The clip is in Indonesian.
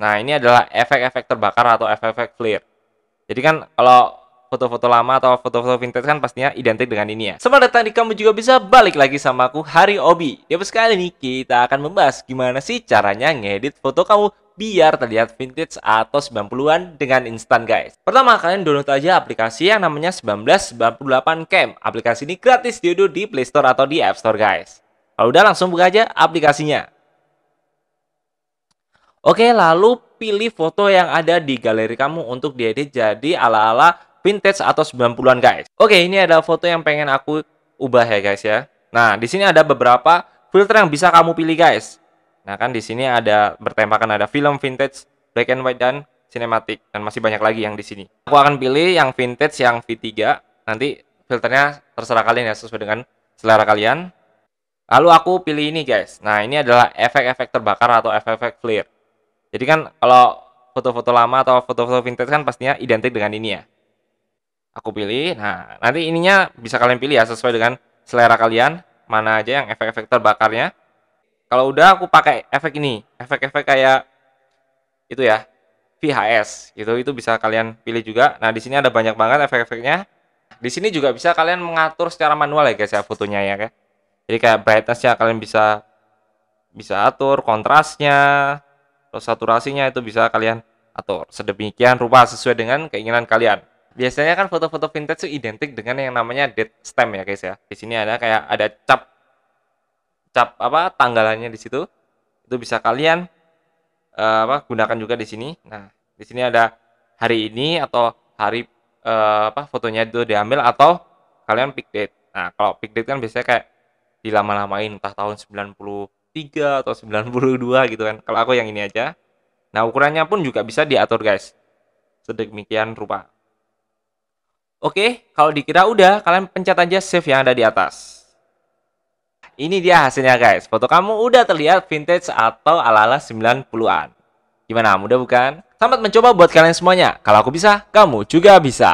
Nah, ini adalah efek-efek terbakar atau efek-efek flare. Jadi kan kalau foto-foto lama atau foto-foto vintage kan pastinya identik dengan ini ya. Selamat datang di kamu juga bisa balik lagi sama aku Hari Obi. Di ya, episode kali ini kita akan membahas gimana sih caranya ngedit foto kamu biar terlihat vintage atau 90-an dengan instan guys. Pertama kalian download aja aplikasi yang namanya 1998 Cam. Aplikasi ini gratis diunduh di Play Store atau di App Store guys. Kalau udah langsung buka aja aplikasinya. Oke, lalu pilih foto yang ada di galeri kamu untuk diedit jadi ala-ala vintage atau 90-an guys. Oke, ini ada foto yang pengen aku ubah ya guys ya. Nah, di sini ada beberapa filter yang bisa kamu pilih guys. Nah, kan di sini ada bertemakan ada film vintage, black and white dan cinematic dan masih banyak lagi yang di sini. Aku akan pilih yang vintage yang V3. Nanti filternya terserah kalian ya sesuai dengan selera kalian. Lalu aku pilih ini guys. Nah, ini adalah efek-efek terbakar atau efek-efek flare. Jadi kan kalau foto-foto lama atau foto-foto vintage kan pastinya identik dengan ini ya. Aku pilih. Nah, nanti ininya bisa kalian pilih ya sesuai dengan selera kalian, mana aja yang efek-efek terbakarnya. Kalau udah aku pakai efek ini, efek-efek kayak itu ya, VHS gitu. Itu bisa kalian pilih juga. Nah, di sini ada banyak banget efek-efeknya. Di sini juga bisa kalian mengatur secara manual ya guys ya fotonya ya. Jadi kayak brightness brightnessnya kalian bisa bisa atur kontrasnya, atau saturasinya itu bisa kalian atur sedemikian rupa sesuai dengan keinginan kalian. Biasanya kan foto-foto vintage itu identik dengan yang namanya date stamp ya guys ya. Di sini ada kayak ada cap cap apa tanggalannya di situ. Itu bisa kalian uh, apa gunakan juga di sini. Nah, di sini ada hari ini atau hari uh, apa fotonya itu diambil atau kalian pick date. Nah, kalau pick date kan biasanya kayak dilama-lamain entah tahun 90 93 atau 92 gitu kan. Kalau aku yang ini aja. Nah, ukurannya pun juga bisa diatur, guys. Sedemikian rupa. Oke, kalau dikira udah, kalian pencet aja save yang ada di atas. Ini dia hasilnya, guys. Foto kamu udah terlihat vintage atau ala-ala 90-an. Gimana, mudah bukan? Selamat mencoba buat kalian semuanya. Kalau aku bisa, kamu juga bisa.